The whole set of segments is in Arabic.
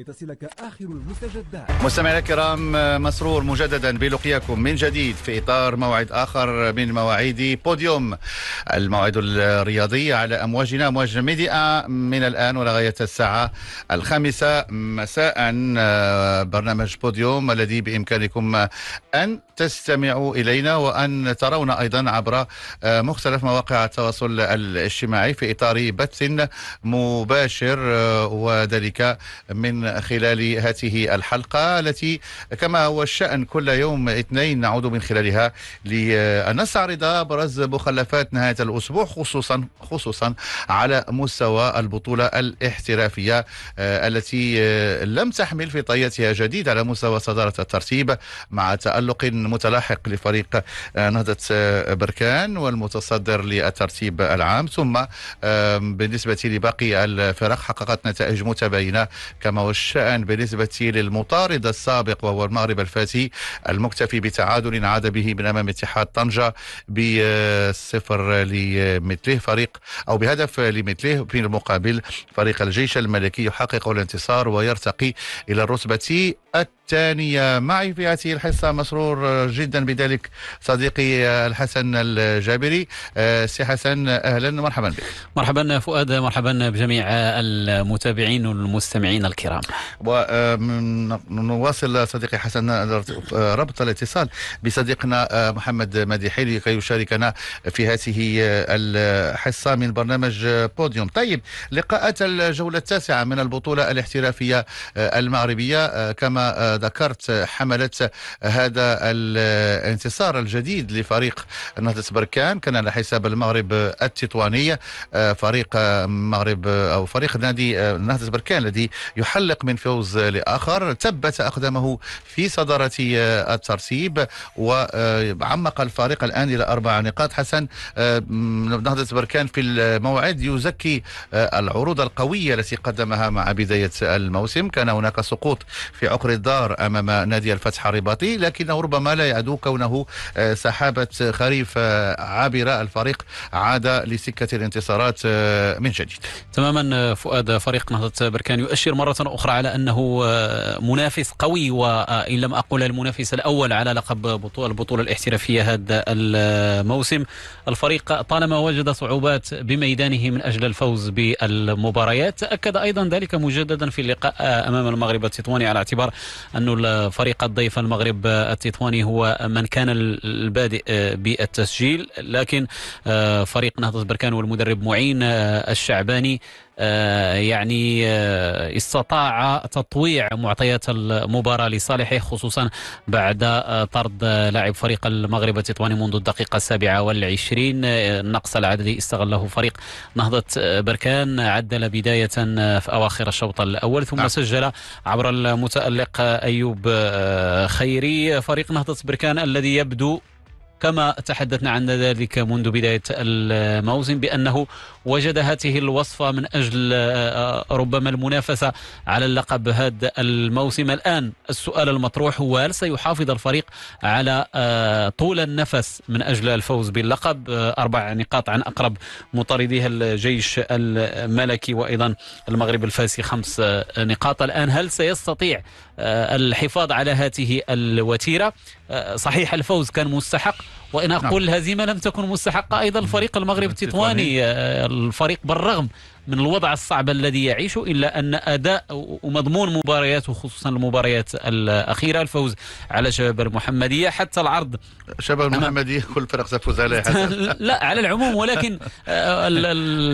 لتصلك آخر المستجدات مستمعينا الكرام مسرور مجددا بلقياكم من جديد في إطار موعد آخر من مواعيد بوديوم الموعد الرياضي على أمواجنا أمواج ميديا من الآن ولغاية الساعة الخامسة مساء آه، برنامج بوديوم الذي بإمكانكم أن تستمعوا إلينا وأن ترونا أيضا عبر آه، مختلف مواقع التواصل الاجتماعي في إطار بث مباشر آه، وذلك من خلال هذه الحلقة التي كما هو الشأن كل يوم اثنين نعود من خلالها لأن نستعرض أبرز مخلفات نهاية الأسبوع خصوصا خصوصا على مستوى البطولة الاحترافية آه، التي آه، لم تحمل في طيتها جديد على مستوى صدارة الترتيب مع تألق متلاحق لفريق آه، نهضة بركان والمتصدر للترتيب العام ثم بالنسبة لباقي الفرق حققت نتائج متباينة كما الشأن بالنسبة للمطارد السابق وهو المغرب الفاسي المكتفي بتعادل عاد به من أمام اتحاد طنجة بصفر لمثله فريق أو بهدف لمثله في المقابل فريق الجيش الملكي يحقق الانتصار ويرتقي إلى الرتبة الثانية معي في هذه الحصة مسرور جدا بذلك صديقي الحسن الجابري آه، سي حسن أهلا ومرحبا بك مرحبا فؤاد مرحبا بجميع المتابعين والمستمعين الكرام ونواصل صديقي حسن ربط الاتصال بصديقنا آه، محمد مديحي لكي يشاركنا في هذه الحصة من برنامج بوديوم طيب لقاءات الجولة التاسعة من البطولة الاحترافية آه، المغربية كما آه، ذكرت حملت آه، هذا الانتصار آه، الجديد لفريق نهضة بركان كان على حساب المغرب التطواني فريق مغرب أو فريق نادي نهضة بركان الذي يحلق من فوز لآخر ثبت أقدامه في صدارة الترتيب وعمق الفريق الآن إلى أربع نقاط حسن نهضة بركان في الموعد يزكي العروض القوية التي قدمها مع بداية الموسم كان هناك سقوط في عقر الدار امام نادي الفتح الرباطي لكنه ربما لا يعدو كونه آه، سحابه خريف آه، عابره الفريق عاد لسكه الانتصارات آه، من جديد تماما فؤاد فريق نهضه بركان يؤشر مره اخرى على انه منافس قوي وان لم اقل المنافس الاول على لقب البطوله الاحترافيه هذا الموسم الفريق طالما وجد صعوبات بميدانه من اجل الفوز بالمباريات تاكد ايضا ذلك مجددا في اللقاء امام المغرب التطواني على اعتبار أن فريق الضيف المغرب التطواني هو من كان البادئ آه، بالتسجيل لكن آه، فريق نهضة بركان والمدرب معين آه، الشعباني آه، يعني آه، استطاع تطويع معطيات المباراة لصالحه خصوصا بعد آه، طرد لاعب فريق المغرب التطواني منذ الدقيقة السابعة والعشرين النقص العددي استغله فريق نهضة بركان عدل بداية في أواخر الشوط الأول ثم نعم. سجل عبر المتألق أيوب خيري فريق نهضة بركان الذي يبدو كما تحدثنا عن ذلك منذ بداية الموسم بأنه وجد هذه الوصفة من أجل آه، ربما المنافسة على اللقب هذا الموسم الآن السؤال المطروح هو هل سيحافظ الفريق على آه، طول النفس من أجل الفوز باللقب آه، أربع نقاط عن أقرب مطارديها الجيش الملكي وأيضا المغرب الفاسي خمس نقاط الآن هل سيستطيع آه، الحفاظ على هذه الوتيرة آه، صحيح الفوز كان مستحق وإن أقول الهزيمة نعم. لم تكن مستحقة أيضا الفريق نعم. المغرب نعم، التطواني آه، الفريق بالرغم من الوضع الصعب الذي يعيش إلا أن أداء ومضمون مبارياته خصوصا المباريات الأخيرة الفوز على شباب المحمدية حتى العرض شباب المحمدية كل فرق ستفوز عليها لا على العموم ولكن آه،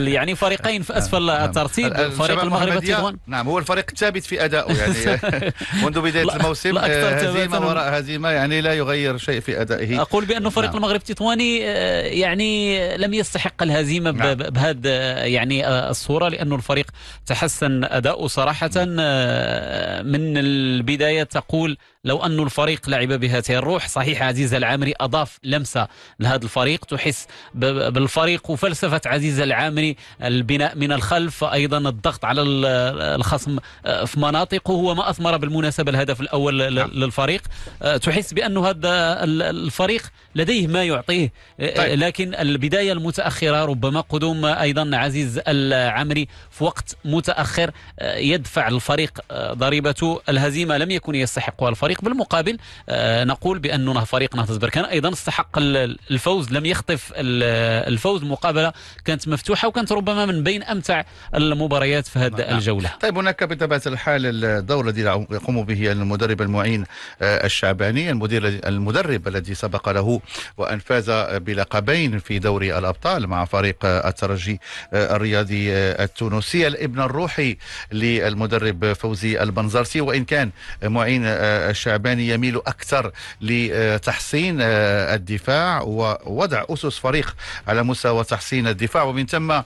يعني فريقين في أسفل نعم. نعم. الترتيب فريق المغرب تطوان نعم هو الفريق الثابت في أدائه يعني منذ بداية الموسم آه، هزيمة وراء هزيمة يعني لا يغير شيء في أدائه أقول بأن فريق نعم. المغرب التطواني آه، يعني لم يستحق الهزيمة نعم. بهذا يعني الصورة لأن الفريق تحسن أداؤه صراحة آه، من البداية تقول لو أن الفريق لعب بهذه الروح صحيح عزيز العامري أضاف لمسة لهذا الفريق تحس بالفريق وفلسفة عزيز العامري البناء من الخلف أيضا الضغط على الخصم في مناطقه هو ما أثمر بالمناسبة الهدف الأول نعم. للفريق أه، تحس بأن هذا الفريق لديه ما يعطيه أه، طيب. لكن البداية المتأخرة ربما قدوم أيضا عزيز العامري في وقت متأخر أه، يدفع الفريق ضريبة الهزيمة لم يكن يستحقها الفريق الفريق بالمقابل آه، نقول بأن فريق نهضة بركان أيضا استحق الفوز لم يخطف الفوز المقابلة كانت مفتوحة وكانت ربما من بين أمتع المباريات في هذه نعم. الجولة طيب هناك بطبيعة الحال الدور الذي يقوم به المدرب المعين آه، الشعباني المدير المدرب الذي سبق له وأن فاز بلقبين في دوري الأبطال مع فريق آه، الترجي الرياضي التونسي الابن الروحي للمدرب فوزي البنزرسي وإن كان معين الشعباني الشعباني يميل أكثر لتحسين آه، الدفاع ووضع أسس فريق على مستوى تحسين الدفاع ومن ثم آه،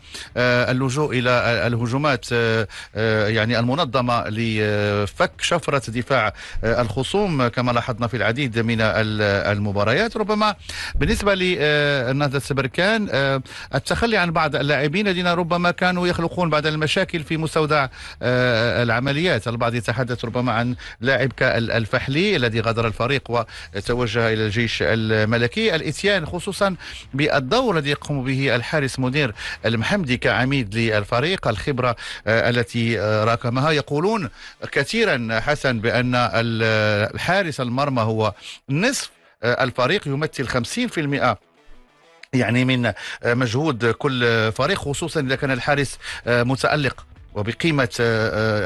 اللجوء إلى الهجومات آه، يعني المنظمة لفك شفرة دفاع الخصوم كما لاحظنا في العديد من المباريات ربما بالنسبة لنهضة سبركان التخلي عن بعض اللاعبين الذين ربما كانوا يخلقون بعض المشاكل في مستودع العمليات البعض يتحدث ربما عن لاعب كالفحل النحلي الذي غادر الفريق وتوجه إلى الجيش الملكي الإتيان خصوصا بالدور الذي يقوم به الحارس منير المحمدي كعميد للفريق الخبرة آه، التي آه، راكمها يقولون كثيرا حسن بأن الحارس المرمى هو نصف آه، الفريق يمثل 50% يعني من مجهود كل فريق خصوصا اذا كان الحارس متالق وبقيمه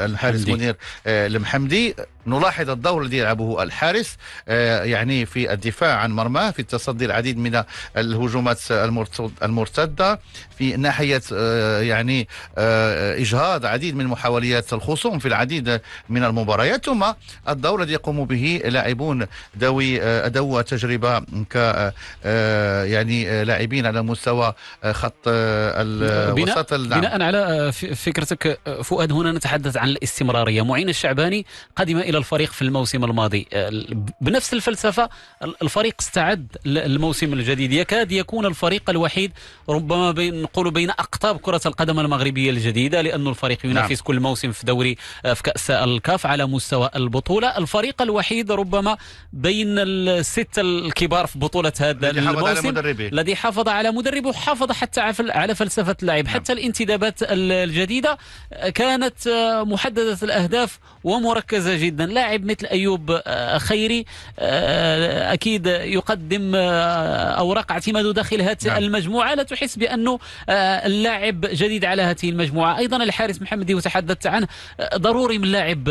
الحارس منير المحمدي نلاحظ الدور الذي يلعبه الحارس آه، يعني في الدفاع عن مرماه في التصدي العديد من الهجومات المرتده في ناحيه آه، يعني آه، اجهاض عديد من محاوليات الخصوم في العديد من المباريات ثم الدور الذي يقوم به لاعبون ذوي ذو تجربه ك يعني لاعبين على مستوى خط الوسط بناء, بناء على فكرتك فؤاد هنا نتحدث عن الاستمراريه معين الشعباني قدم الى الى الفريق في الموسم الماضي أه، بنفس الفلسفه الفريق استعد للموسم الجديد يكاد يكون الفريق الوحيد ربما بين نقول بين اقطاب كره القدم المغربيه الجديده لانه الفريق نعم. ينافس نعم. كل موسم في دوري أه، في كاس الكاف على مستوى البطوله الفريق الوحيد ربما بين السته الكبار في بطوله هذا الموسم الذي حافظ على مدربه وحافظ حتى على فلسفه اللاعب نعم. حتى الانتدابات الجديده كانت أه، محدده الاهداف ومركزه جدا لاعب مثل ايوب آه، خيري آه، اكيد يقدم آه، اوراق اعتماده داخل هذه المجموعه لا تحس بانه اللاعب جديد على هذه المجموعه ايضا الحارس محمدي وتحدثت عنه ضروري من لاعب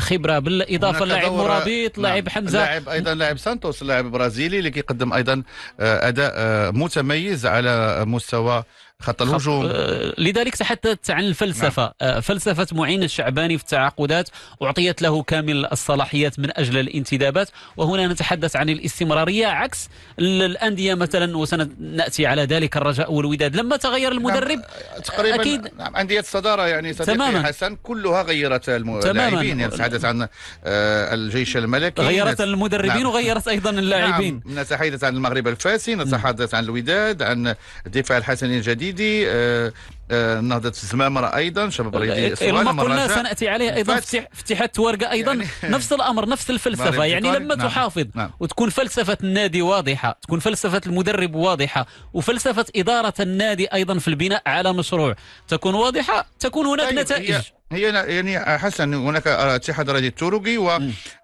خبره بالاضافه لاعب مرابط نعم. لاعب حمزه لاعب ايضا لاعب سانتوس لاعب برازيلي اللي كيقدم ايضا اداء متميز على مستوى خط الهجوم آه، لذلك تحدثت عن الفلسفة نعم. آه، فلسفة معين الشعباني في التعاقدات أعطيت له كامل الصلاحيات من أجل الانتدابات وهنا نتحدث عن الاستمرارية عكس الأندية مثلا وسنأتي على ذلك الرجاء والوداد لما تغير نعم، المدرب نعم. تقريبا أكيد نعم. أندية الصدارة يعني تماما حسن كلها غيرت اللاعبين يعني نتحدث عن الجيش الملكي غيرت المدربين نعم. وغيرت أيضا نعم، اللاعبين نعم. نتحدث عن المغرب الفاسي نتحدث عن الوداد عن الدفاع الحسني الجديد التقليدي آه، آه، نهضة الزمامرة أيضا شباب رياضي ما إيه، قلنا سنأتي عليه أيضا افتتاحات تورقة أيضا يعني نفس الأمر نفس الفلسفة يعني لما نعم تحافظ نعم وتكون فلسفة النادي واضحة تكون فلسفة المدرب واضحة وفلسفة إدارة النادي أيضا في البناء على مشروع تكون واضحة تكون هناك طيب، نتائج هي يعني حسن هناك اتحاد رياضي التركي و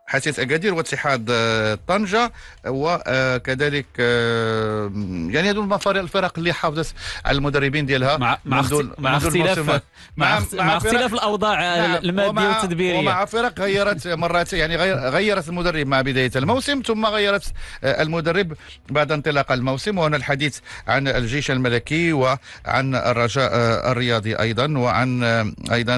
حاسية أكادير واتحاد آه، طنجة وكذلك آه، آه، يعني هذو الفرق اللي حافظت على المدربين ديالها مع مع اختلاف مع, مع, مع اختلاف الأوضاع نعم. المادية والتدبيرية ومع فرق غيرت مرات يعني غيرت المدرب مع بداية الموسم ثم غيرت المدرب بعد انطلاق الموسم وهنا الحديث عن الجيش الملكي وعن الرجاء الرياضي أيضا وعن أيضا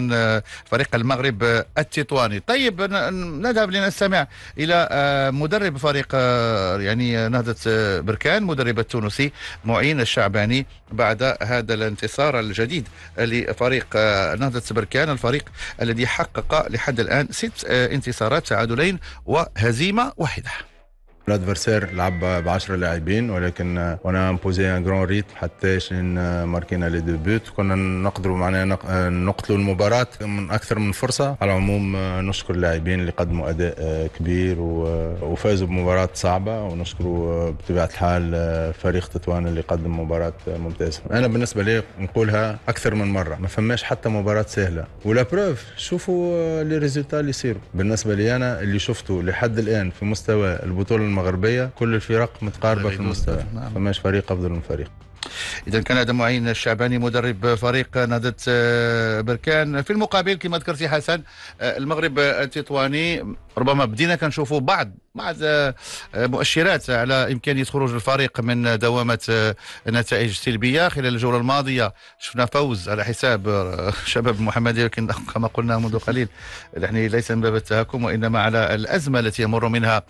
فريق المغرب التطواني طيب نذهب لنا نستمع الى آه، مدرب فريق آه، يعني آه، نهضه بركان مدرب التونسي معين الشعباني بعد هذا الانتصار الجديد لفريق نهضه بركان الفريق الذي حقق لحد الان ست انتصارات تعادلين وهزيمه واحده لادفيرسير لعب ب 10 لاعبين ولكن وانا امبوزي ان جرون ريتم حتى ماركينا لي دو بوت كنا نقدروا معناها نقتلوا المباراه من اكثر من فرصه على العموم نشكر اللاعبين اللي قدموا اداء كبير وفازوا بمباراه صعبه ونشكروا بطبيعه الحال فريق تطوان اللي قدم مباراه ممتازه انا بالنسبه لي نقولها اكثر من مره ما فماش حتى مباراه سهله ولا بروف شوفوا لي ريزولتا اللي يصيروا بالنسبه لي انا اللي شفته لحد الان في مستوى البطوله المغربيه كل الفرق متقاربه في المستوى نعم. فماش فريق افضل من فريق اذا كان هذا معين الشعباني مدرب فريق نهضه آه، بركان في المقابل كما ذكرتي حسن آه، المغرب آه، التطواني ربما بدينا كنشوفوا بعض بعض آه، آه، مؤشرات على امكانيه خروج الفريق من دوامه النتائج آه، السلبيه خلال الجوله الماضيه شفنا فوز على حساب شباب المحمديه لكن كما قلنا منذ قليل يعني ليس من باب التهكم وانما على الازمه التي يمر منها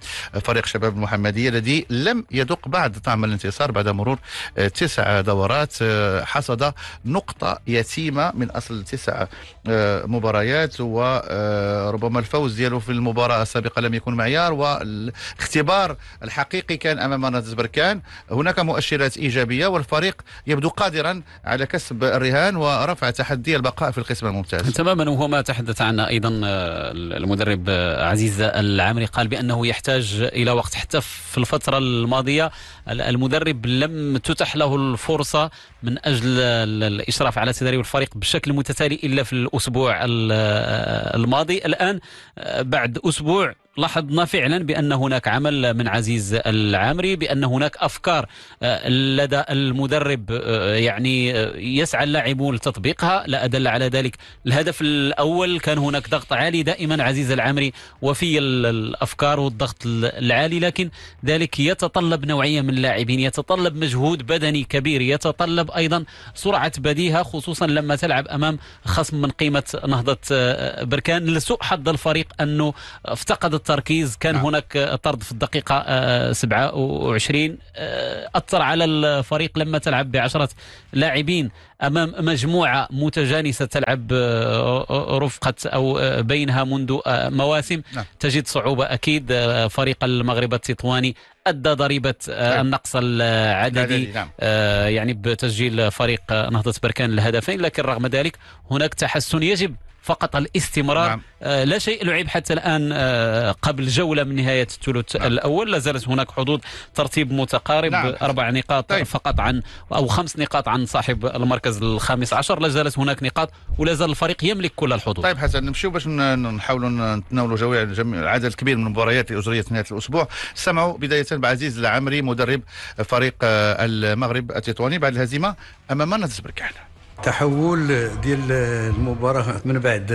فريق شباب المحمديه الذي لم يذق بعد طعم الانتصار بعد مرور تسع دورات حصد نقطه يتيمه من اصل تسع مباريات وربما الفوز ديالو في المباراه المرة السابقة لم يكن معيار والاختبار الحقيقي كان أمام نادي بركان هناك مؤشرات إيجابية والفريق يبدو قادرا على كسب الرهان ورفع تحدي البقاء في القسم الممتاز تماما وهو ما تحدث عنه أيضا آه، المدرب عزيز العامري قال بأنه يحتاج إلى وقت حتى في الفترة الماضية المدرب لم تتح له الفرصة من أجل الإشراف على تدريب الفريق بشكل متتالي إلا في الأسبوع آه، الماضي الآن آه، بعد أسبوع 뭘 لاحظنا فعلا بأن هناك عمل من عزيز العامري بأن هناك أفكار آه، لدى المدرب آه، يعني آه، يسعى اللاعبون لتطبيقها لا أدل على ذلك الهدف الأول كان هناك ضغط عالي دائما عزيز العامري وفي الأفكار والضغط العالي لكن ذلك يتطلب نوعية من اللاعبين يتطلب مجهود بدني كبير يتطلب أيضا سرعة بديهة خصوصا لما تلعب أمام خصم من قيمة نهضة بركان لسوء حظ الفريق أنه افتقد التركيز كان نعم. هناك طرد في الدقيقة 27 آه، آه، أثر على الفريق لما تلعب بعشرة لاعبين أمام مجموعة متجانسة تلعب آه، رفقة أو بينها منذ مواسم نعم. تجد صعوبة أكيد فريق المغرب التطواني ادى ضريبه نعم. النقص العددي نعم. يعني بتسجيل فريق نهضه بركان الهدفين لكن رغم ذلك هناك تحسن يجب فقط الاستمرار نعم. آه، لا شيء لعب حتى الآن آه، قبل جولة من نهاية الثلث نعم. الأول لا زالت هناك حدود ترتيب متقارب نعم. أربع نقاط طيب. فقط عن أو خمس نقاط عن صاحب المركز الخامس عشر لا زالت هناك نقاط ولا زال الفريق يملك كل الحظوظ طيب حسن نمشيو باش نحاولوا نتناولوا جميع عدد كبير من المباريات الاجريه في نهاية الأسبوع سمعوا بداية بعزيز العمري مدرب فريق آه، المغرب التطواني بعد الهزيمة أمام نادي سبركان تحول ديال المباراه من بعد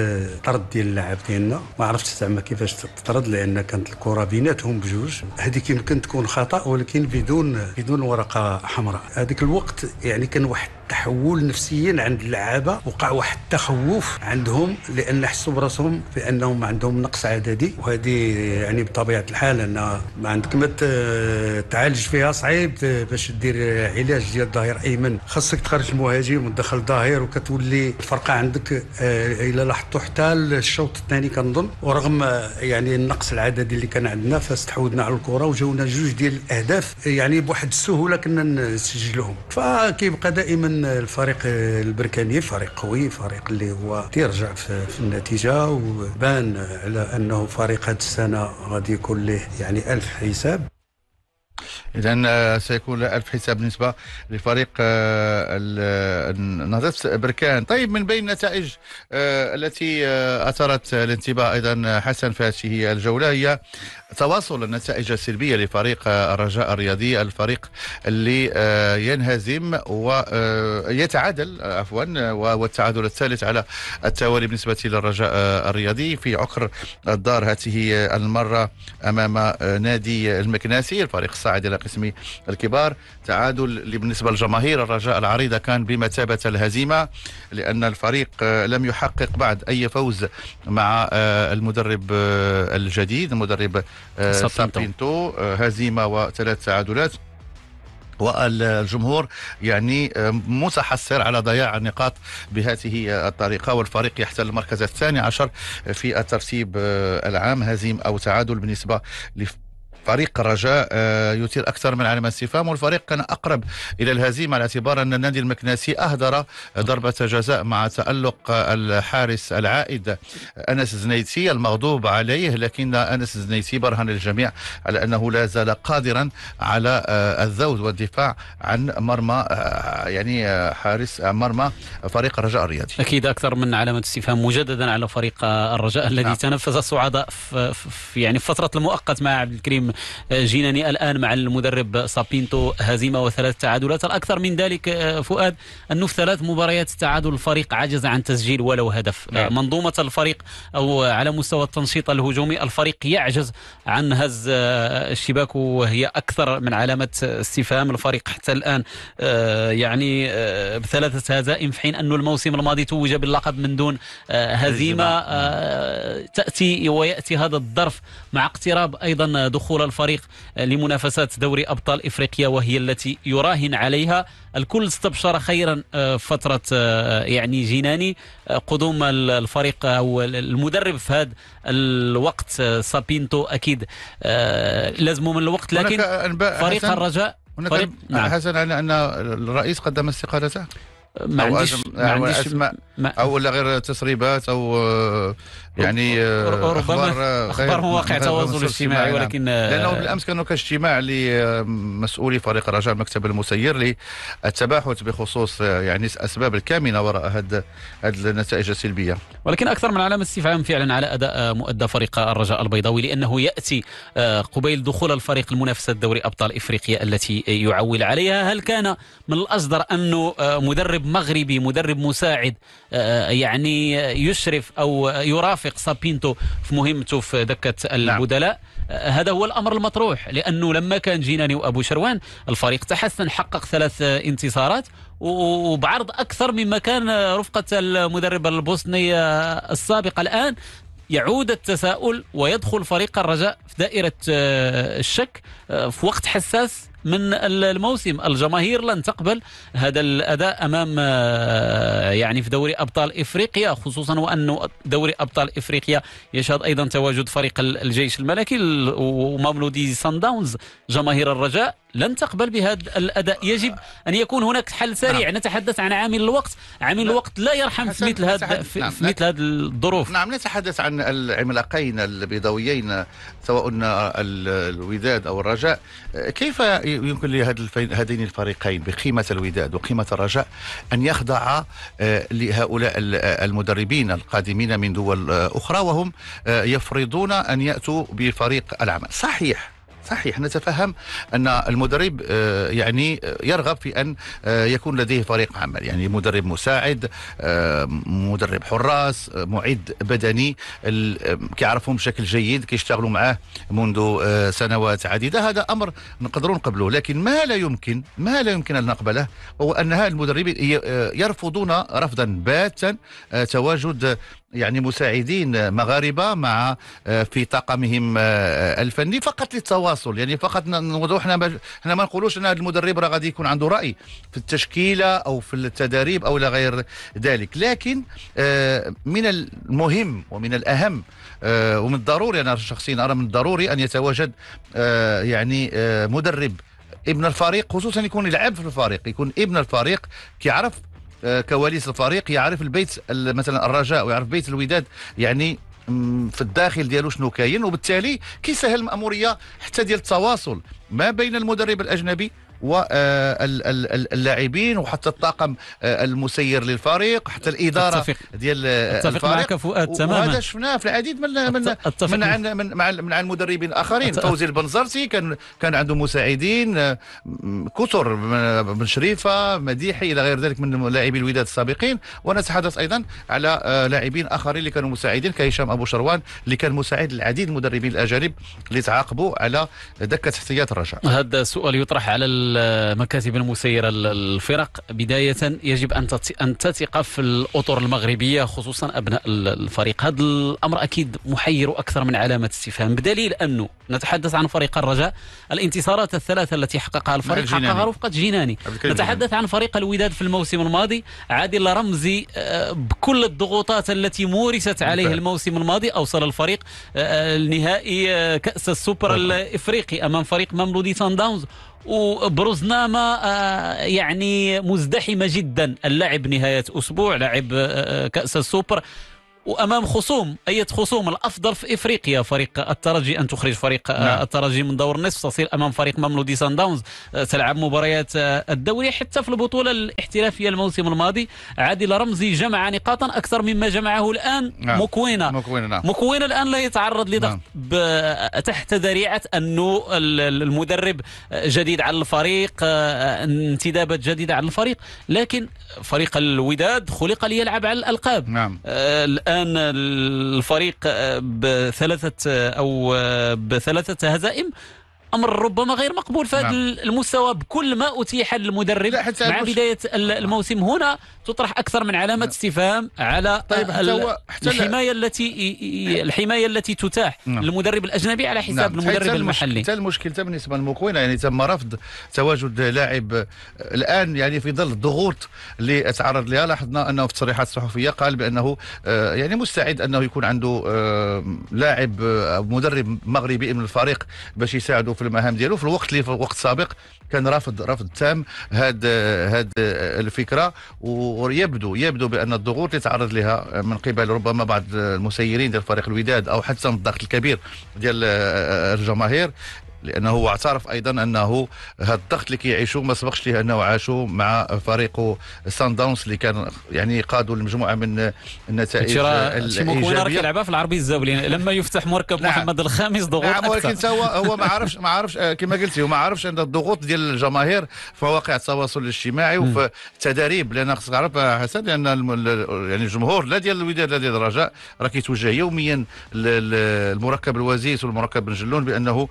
طرد ديال اللاعب ديالنا ما عرفتش زعما كيفاش تطرد لان كانت الكره بيناتهم بجوج هذيك يمكن تكون خطا ولكن بدون بدون ورقه حمراء هذيك الوقت يعني كان واحد تحول نفسيا عند اللعابه وقع واحد التخوف عندهم لان حسوا براسهم بانهم عندهم نقص عددي وهذه يعني بطبيعه الحال ان ما عندك ما تعالج فيها صعيب باش دير علاج ديال الظهير ايمن خاصك تخرج المهاجم وتدخل الظهير وكتولي الفرقه عندك آه، الى لاحظتوا حتى الشوط الثاني كنظن ورغم آه، يعني النقص العددي اللي كان عندنا فاستحوذنا على الكره وجاونا جوج ديال الاهداف آه، يعني بواحد السهوله كنا نسجلهم فكيبقى دائما الفريق البركاني فريق قوي فريق اللي هو تيرجع في, في النتيجه وبان على انه فريق هذه السنه غادي يكون له يعني ألف حساب اذا آه، سيكون ألف حساب بالنسبه لفريق آه، نهضه بركان طيب من بين النتائج آه، التي اثارت الانتباه ايضا حسن في هذه الجوله هي تواصل النتائج السلبيه لفريق الرجاء الرياضي الفريق اللي آه، ينهزم ويتعادل آه، آه، عفوا والتعادل الثالث على التوالي بالنسبه للرجاء الرياضي في عقر الدار هذه المره امام نادي المكناسي الفريق الصاعد الى قسم الكبار تعادل اللي بالنسبه لجماهير الرجاء العريضه كان بمثابه الهزيمه لان الفريق لم يحقق بعد اي فوز مع المدرب الجديد المدرب آه، سابينتو آه، هزيمه وثلاث تعادلات والجمهور يعني آه، متحسر على ضياع النقاط بهذه الطريقة والفريق يحتل المركز الثاني عشر في الترتيب العام هزيم أو تعادل بالنسبة فريق الرجاء آه، يثير اكثر من علامه استفهام والفريق كان اقرب الى الهزيمه على اعتبار ان النادي المكناسي اهدر ضربه جزاء مع تالق الحارس العائد انس زنيتي المغضوب عليه لكن انس زنيتي برهن الجميع على انه لا زال قادرا على آه، الذود والدفاع عن مرمى آه، يعني حارس مرمى فريق الرجاء الرياضي اكيد اكثر من علامه استفهام مجددا على فريق الرجاء الذي نعم. تنفس الصعداء في يعني في فتره المؤقت مع عبد الكريم آه، جيناني الآن مع المدرب سابينتو هزيمة وثلاث تعادلات الأكثر من ذلك آه، فؤاد أنه في ثلاث مباريات تعادل الفريق عجز عن تسجيل ولو هدف آه، نعم. منظومة الفريق أو على مستوى التنشيط الهجومي الفريق يعجز عن هز الشباك وهي أكثر من علامة استفهام الفريق حتى الآن يعني بثلاثة هزائم في حين أن الموسم الماضي توج باللقب من دون هزيمة تأتي ويأتي هذا الظرف مع اقتراب أيضا دخول وصول الفريق لمنافسات دوري أبطال إفريقيا وهي التي يراهن عليها الكل استبشر خيرا آه، فترة آه، يعني جناني آه، قدوم الفريق أو المدرب في هذا الوقت سابينتو أكيد لازم من الوقت لكن فريق الرجاء هناك فريق نعم. حسن على أن الرئيس قدم استقالته ما عنديش ما عنديش أو, ما او لا غير تسريبات او يعني ربما اخبار آه، مواقع التواصل الاجتماعي ولكن آه، لانه بالامس كانوا اجتماع لمسؤولي آه، فريق رجاء المكتب المسير للتباحث بخصوص يعني الاسباب الكامنه وراء هذه هذه النتائج السلبيه ولكن اكثر من علامه استفهام فعلا على اداء مؤدى فريق الرجاء البيضاوي لانه ياتي قبيل دخول الفريق المنافسه دوري ابطال افريقيا التي يعول عليها هل كان من الاصدر انه مدرب مغربي مدرب مساعد يعني يشرف او يرافق يرافق سابينتو في مهمته في دكه نعم. البدلاء آه، هذا هو الامر المطروح لانه لما كان جيناني وابو شروان الفريق تحسن حقق ثلاث انتصارات وبعرض اكثر مما كان رفقه المدرب البوسني آه، السابق الان يعود التساؤل ويدخل فريق الرجاء في دائره آه، الشك في وقت حساس من الموسم الجماهير لن تقبل هذا الأداء أمام آه، يعني في دوري أبطال إفريقيا خصوصا وأن دوري أبطال إفريقيا يشهد أيضا تواجد فريق الجيش الملكي وماملودي سان داونز جماهير الرجاء لن تقبل بهذا الاداء يجب ان يكون هناك حل سريع نعم. نتحدث عن عامل الوقت عامل نعم. الوقت لا يرحم في مثل هذا في, نعم. في مثل هذه الظروف نعم نتحدث عن العملاقين البيضاويين سواء الوداد او الرجاء كيف يمكن لهذين الفريقين بقيمه الوداد وقيمه الرجاء ان يخضع آه، لهؤلاء المدربين القادمين من دول آه، اخرى وهم آه، يفرضون ان ياتوا بفريق العمل صحيح صحيح نتفهم ان المدرب آه، يعني آه، يرغب في ان آه، يكون لديه فريق عمل يعني مدرب مساعد مدرب حراس معد بدني كيعرفهم بشكل جيد كيشتغلوا معاه منذ سنوات عديده هذا امر نقدروا نقبله لكن ما لا يمكن ما لا يمكن ان نقبله هو ان هؤلاء المدربين يرفضون رفضا باتا تواجد يعني مساعدين مغاربه مع آه، في طاقمهم آه، آه، الفني فقط للتواصل يعني فقط نوضح احنا احنا ما نقولوش ان المدرب راه غادي يكون عنده راي في التشكيله او في التدريب او الى غير ذلك لكن من المهم ومن الاهم ومن الضروري انا شخصيا ارى من الضروري ان يتواجد يعني مدرب ابن الفريق خصوصا يكون يلعب في الفريق يكون ابن الفريق كيعرف آه، كواليس الفريق يعرف البيت مثلا الرجاء ويعرف بيت الوداد يعني في الداخل ديالو شنو كاين وبالتالي كيسهل الماموريه حتى ديال التواصل ما بين المدرب الاجنبي واللاعبين وحتى الطاقم آه، المسير للفريق حتى الاداره أتفق. ديال آه، أتفق الفريق معك فؤاد آه، تماما وهذا شفناه في العديد من من من عن من مع من المدربين الاخرين أتفق. فوزي البنزرتي كان كان عنده مساعدين كثر بن شريفه مديحي الى غير ذلك من لاعبي الوداد السابقين ونتحدث ايضا على لاعبين اخرين اللي كانوا مساعدين كهشام ابو شروان اللي كان مساعد للعديد من المدربين الاجانب اللي تعاقبوا على دكه احتياط الرجاء هذا السؤال يطرح على المكاتب المسيرة للفرق بداية يجب أن ان تثق في الأطر المغربية خصوصا أبناء الفريق هذا الأمر أكيد محير أكثر من علامة استفهام بدليل أنه نتحدث عن فريق الرجاء الانتصارات الثلاثة التي حققها الفريق حققها رفقة جناني نتحدث عن فريق الوداد في الموسم الماضي عادل رمزي آه، بكل الضغوطات التي مورست عليه الموسم الماضي أوصل الفريق آه، آه، لنهائي كأس السوبر الإفريقي أمام فريق مملودي سان داونز وبرزنامة آه، يعني مزدحمة جدا اللاعب نهاية أسبوع لاعب آه، آه، كأس السوبر وامام خصوم اية خصوم الافضل في افريقيا فريق الترجي ان تخرج فريق نعم. الترجي من دور النصف تصير امام فريق مملودي سان داونز أه، تلعب مباريات أه، الدوري حتى في البطوله الاحترافيه الموسم الماضي عادل رمزي جمع نقاطا اكثر مما جمعه الان نعم. مكوينه مكوينه نعم. مكوينه الان لا يتعرض لضغط نعم. تحت ذريعه انه المدرب أه، جديد على الفريق انتدابات جديده على الفريق لكن فريق الوداد خلق ليلعب على الالقاب نعم الآن الفريق آه، بثلاثة آه، أو آه، بثلاثة هزائم امر ربما غير مقبول في هذا نعم. المستوى بكل ما اتيح للمدرب مع بدايه الموسم هنا تطرح اكثر من علامه نعم. استفهام على طيب حتى هو حتى الحمايه التي الحمايه التي تتاح نعم. للمدرب الاجنبي على حساب المدرب المحلي حتى المشكل بالنسبه لمكوينه يعني تم رفض تواجد لاعب آه، الان يعني في ظل الضغوط اللي تعرض لها لاحظنا انه في التصريحات الصحفيه قال بانه آه، يعني مستعد انه يكون عنده آه، لاعب مدرب مغربي من الفريق باش يساعده في المهام ديالو في الوقت اللي في الوقت السابق كان رافض رفض تام هاد هاد الفكره ويبدو يبدو بان الضغوط اللي تعرض لها من قبل ربما بعض المسيرين ديال فريق الوداد او حتى من الضغط الكبير ديال آه، آه، آه، الجماهير لانه هو اعترف ايضا انه هذا الضغط اللي كيعيشوا ما سبقش ليه انه عاشوا مع فريقه سان داونز اللي كان يعني قادوا المجموعه من النتائج الايجابيه كيلعبها في العربي الزاولي لما يفتح مركب نعم. محمد الخامس ضغوط نعم ولكن هو هو ما عرفش ما عرفش آه، كما قلتي ما عرفش ان الضغوط ديال الجماهير في مواقع التواصل الاجتماعي وفي التدريب لان خصك تعرف حسن لان يعني الجمهور لا ديال الوداد لا ديال الرجاء راه كيتوجه يوميا المركب الوزيز والمركب بن جلون بانه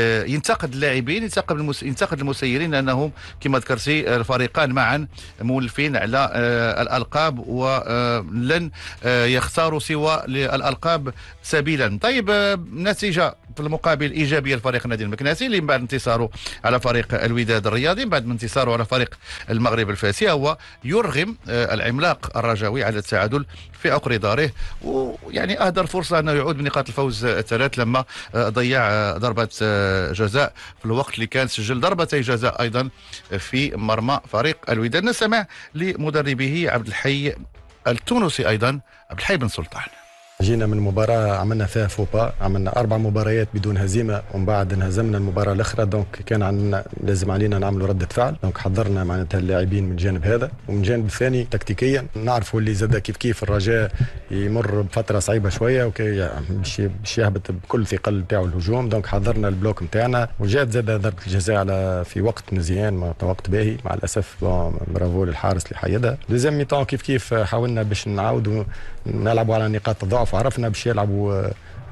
آه، ينتقد اللاعبين ينتقد ينتقد المسيرين لانهم كما ذكرتي الفريقان معا مولفين على آه، الالقاب ولن آه، يختاروا سوى الالقاب سبيلا طيب نتيجه في المقابل ايجابيه لفريق النادي المكناسي اللي من بعد انتصاره على فريق الوداد الرياضي من بعد انتصاره على فريق المغرب الفاسي هو يرغم آه، العملاق الرجاوي على التعادل في عقر داره ويعني اهدر فرصه انه يعود بنقاط الفوز الثلاث لما آه، ضيع آه، ضربه جزاء في الوقت اللي كان سجل ضربتي جزاء ايضا في مرمى فريق الوداد نسمع لمدربه عبد الحي التونسي ايضا عبد الحي بن سلطان جينا من مباراه عملنا فيها فوبا عملنا اربع مباريات بدون هزيمه ومن بعد انهزمنا المباراه الاخرى دونك كان عندنا لازم علينا نعملوا رده فعل دونك حضرنا معناتها اللاعبين من الجانب هذا ومن الجانب الثاني تكتيكيا نعرفوا اللي زاد كيف كيف الرجاء يمر بفتره صعيبه شويه باش باش يهبط بكل ثقل نتاعو الهجوم دونك حضرنا البلوك نتاعنا وجات زاد ضربه الجزاء على في وقت مزيان وقت باهي مع الاسف برافو للحارس اللي حيدها دوزيام ميتون كيف كيف حاولنا باش نعاودوا نلعبوا على نقاط الضعف عرفنا باش يلعبوا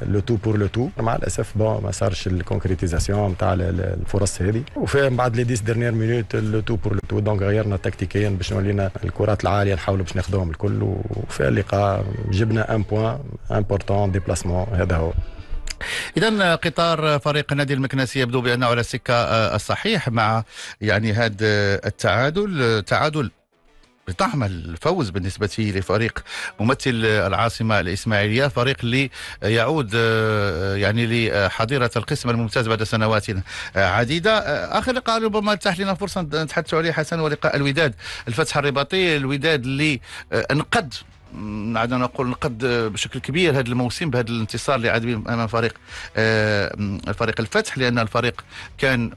لو تو بور لو تو مع الاسف بون ما صارش الكونكريتيزاسيون نتاع الفرص هذه وفي بعد لي 10 ديرنيير مينوت لو تو بور لو تو دونك غيرنا تكتيكيا باش نولينا الكرات العاليه نحاولوا باش ناخذوهم الكل وفي اللقاء جبنا ان بوان امبورتون ديبلاسمون هذا هو اذا قطار فريق النادي المكناسي يبدو بانه على السكه آه، الصحيح مع يعني هذا آه، التعادل آه، تعادل بطعم الفوز بالنسبة لفريق ممثل العاصمة الإسماعيلية فريق اللي يعود آه، يعني لحضيرة القسم الممتاز بعد سنوات آه، عديدة آه، آخر لقاء ربما تتاح لنا فرصة نتحدث عليه حسن ولقاء الوداد الفتح الرباطي الوداد اللي انقذ نعد نقول نقد بشكل كبير هذا الموسم بهذا الانتصار اللي عاد امام فريق آه، الفريق الفتح لان الفريق كان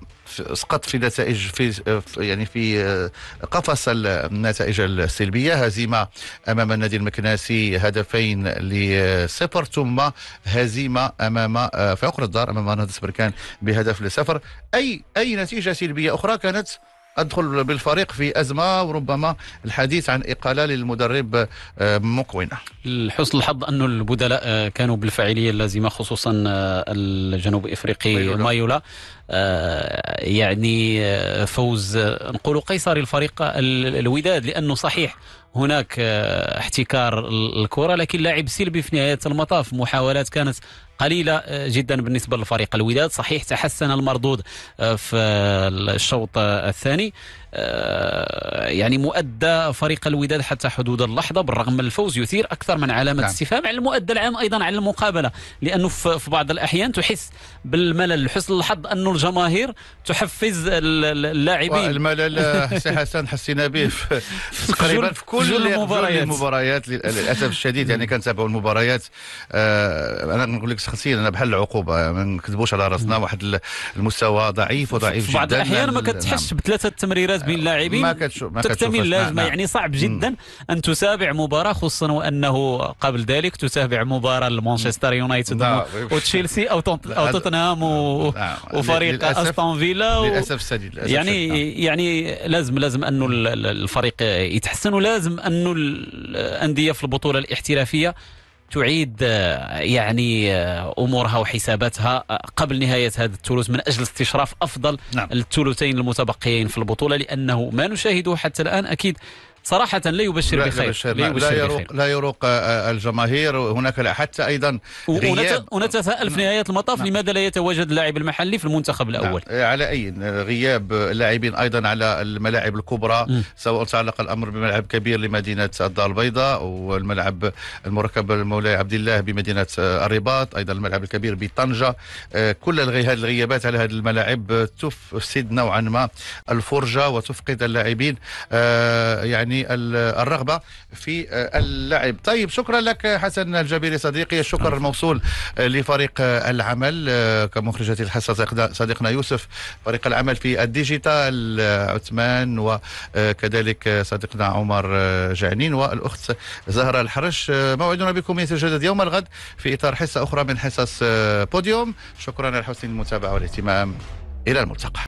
سقط في نتائج في يعني في آه، قفص النتائج السلبيه هزيمه امام النادي المكناسي هدفين لصفر ثم هزيمه امام آه، في عقر الدار امام نادي بركان بهدف لصفر اي اي نتيجه سلبيه اخرى كانت ادخل بالفريق في ازمه وربما الحديث عن اقاله للمدرب آه، مقونه. لحسن الحظ انه البدلاء آه، كانوا بالفاعليه اللازمه خصوصا آه، الجنوب افريقي مايولا, مايولا. يعني فوز نقول قيصري الفريق الوداد لانه صحيح هناك آه، احتكار الكره لكن لاعب سلبي في نهايه المطاف محاولات كانت قليله آه، جدا بالنسبه للفريق الوداد صحيح تحسن المردود آه، في الشوط الثاني آه، يعني مؤدى فريق الوداد حتى حدود اللحظة بالرغم من الفوز يثير أكثر من علامة نعم. استفهام على المؤدى العام أيضا على المقابلة لأنه في بعض الأحيان تحس بالملل حسن الحظ أن الجماهير تحفز اللاعبين الملل آه، سي حسن حسينا به تقريبا في كل المباريات المباريات للأسف الشديد يعني كنتابعوا المباريات آه، أنا نقول لك شخصيا أنا بحال العقوبة ما نكذبوش على راسنا واحد المستوى ضعيف وضعيف جدا في بعض الأحيان ما كتحسش نعم. بثلاثة تمريرات ممتاز بين لاعبين ما كتشوف ما تكتمل نعم، اللازمه نعم. يعني صعب جدا م. ان تتابع مباراه خصوصا وانه قبل ذلك تتابع مباراه لمانشستر يونايتد نعم. وتشيلسي او او توتنهام وفريق استون فيلا للاسف الشديد يعني يعني لازم لازم انه الفريق يتحسن ولازم انه الانديه في البطوله الاحترافيه تعيد آه، يعني آه، امورها وحساباتها آه، قبل نهايه هذا الثلث من اجل استشراف افضل نعم. الثلثين المتبقيين في البطوله لانه ما نشاهده حتى الان اكيد صراحة لا يبشر لا بخير لا, لا, لا يروق, لا يروق آه، آه، الجماهير هناك لا حتى أيضا غياب ونتساءل في نعم. نهاية المطاف نعم. لماذا لا يتواجد اللاعب المحلي في المنتخب نعم. الأول نعم. على أي غياب لاعبين أيضا على الملاعب الكبرى م. سواء تعلق الأمر بملعب كبير لمدينة الدار البيضاء والملعب المركب المولاي عبد الله بمدينة الرباط أيضا الملعب الكبير بطنجة كل هذه الغيابات على هذه الملاعب تفسد نوعا ما الفرجة وتفقد اللاعبين يعني يعني الرغبه في آه، اللعب طيب شكرا لك حسن الجبيري صديقي الشكر الموصول لفريق العمل آه، كمخرجة الحصة صديقنا يوسف فريق العمل في الديجيتال آه، عثمان وكذلك صديقنا عمر جعنين والأخت زهرة الحرش موعدنا بكم يتجدد يوم الغد في إطار حصة أخرى من حصص بوديوم شكرا لحسن المتابعة والاهتمام إلى الملتقى